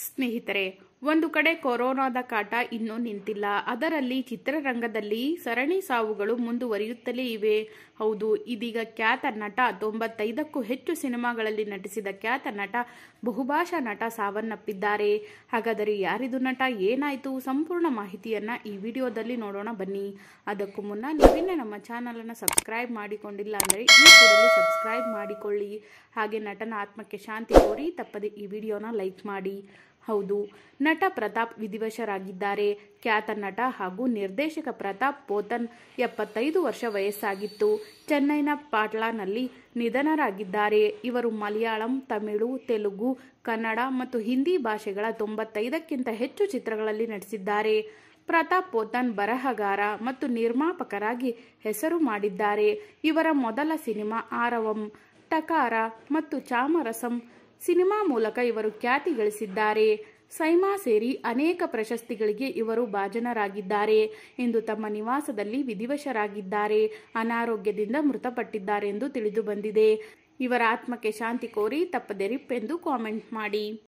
ಸ್ನೇಹಿತರೆ ಒಂದು ಕಡೆ ಕೊರೋನಾದ ಕಾಟ ಇನ್ನೂ ನಿಂತಿಲ್ಲ ಅದರಲ್ಲಿ ಚಿತ್ರರಂಗದಲ್ಲಿ ಸರಣಿ ಸಾವುಗಳು ಮುಂದುವರಿಯುತ್ತಲೇ ಇವೆ ಹೌದು ಇದೀಗ ಖ್ಯಾತ ನಟ ತೊಂಬತ್ತೈದಕ್ಕೂ ಹೆಚ್ಚು ಸಿನಿಮಾಗಳಲ್ಲಿ ನಟಿಸಿದ ಖ್ಯಾತ ನಟ ಬಹುಭಾಷಾ ನಟ ಸಾವನ್ನಪ್ಪಿದ್ದಾರೆ ಹಾಗಾದರೆ ಯಾರಿದು ನಟ ಏನಾಯಿತು ಸಂಪೂರ್ಣ ಮಾಹಿತಿಯನ್ನ ಈ ವಿಡಿಯೋದಲ್ಲಿ ನೋಡೋಣ ಬನ್ನಿ ಅದಕ್ಕೂ ಮುನ್ನ ನೀವಿನ್ನೇ ನಮ್ಮ ಚಾನಲನ್ನು ಸಬ್ಸ್ಕ್ರೈಬ್ ಮಾಡಿಕೊಂಡಿಲ್ಲ ಅಂದರೆ ಈ ಕೂಡಲೇ ಸಬ್ಸ್ಕ್ರೈಬ್ ಮಾಡಿಕೊಳ್ಳಿ ಹಾಗೆ ನಟನ ಆತ್ಮಕ್ಕೆ ಶಾಂತಿ ಕೋರಿ ತಪ್ಪದೆ ಈ ವಿಡಿಯೋನ ಲೈಕ್ ಮಾಡಿ ಹೌದು ನಟ ಪ್ರತಾಪ್ ವಿಧಿವಶರಾಗಿದ್ದಾರೆ ಖ್ಯಾತ ನಟ ಹಾಗೂ ನಿರ್ದೇಶಕ ಪ್ರತಾಪ್ ಪೋತನ್ ಎಪ್ಪತ್ತೈದು ವರ್ಷ ವಯಸ್ಸಾಗಿತ್ತು ಚೆನ್ನೈನ ಪಾಟ್ಲಾನಲ್ಲಿ ನಿಧನರಾಗಿದ್ದಾರೆ ಇವರು ಮಲಯಾಳಂ ತಮಿಳು ತೆಲುಗು ಕನ್ನಡ ಮತ್ತು ಹಿಂದಿ ಭಾಷೆಗಳ ತೊಂಬತ್ತೈದಕ್ಕಿಂತ ಹೆಚ್ಚು ಚಿತ್ರಗಳಲ್ಲಿ ನಟಿಸಿದ್ದಾರೆ ಪ್ರತಾಪ್ ಪೋತನ್ ಬರಹಗಾರ ಮತ್ತು ನಿರ್ಮಾಪಕರಾಗಿ ಹೆಸರು ಮಾಡಿದ್ದಾರೆ ಇವರ ಮೊದಲ ಸಿನಿಮಾ ಆರವಂ ಟಕಾರ ಮತ್ತು ಚಾಮರಸಂ ಸಿನಿಮಾ ಮೂಲಕ ಇವರು ಖ್ಯಾತಿ ಗಳಿಸಿದ್ದಾರೆ ಸೈಮಾ ಸೇರಿ ಅನೇಕ ಪ್ರಶಸ್ತಿಗಳಿಗೆ ಇವರು ಭಾಜನರಾಗಿದ್ದಾರೆ ಎಂದು ತಮ್ಮ ನಿವಾಸದಲ್ಲಿ ವಿಧಿವಶರಾಗಿದ್ದಾರೆ ಅನಾರೋಗ್ಯದಿಂದ ಮೃತಪಟ್ಟಿದ್ದಾರೆಂದು ತಿಳಿದು ಬಂದಿದೆ ಇವರ ಆತ್ಮಕ್ಕೆ ಶಾಂತಿ ಕೋರಿ ತಪ್ಪದೆ ರಿಪ್ ಎಂದು ಕಾಮೆಂಟ್ ಮಾಡಿ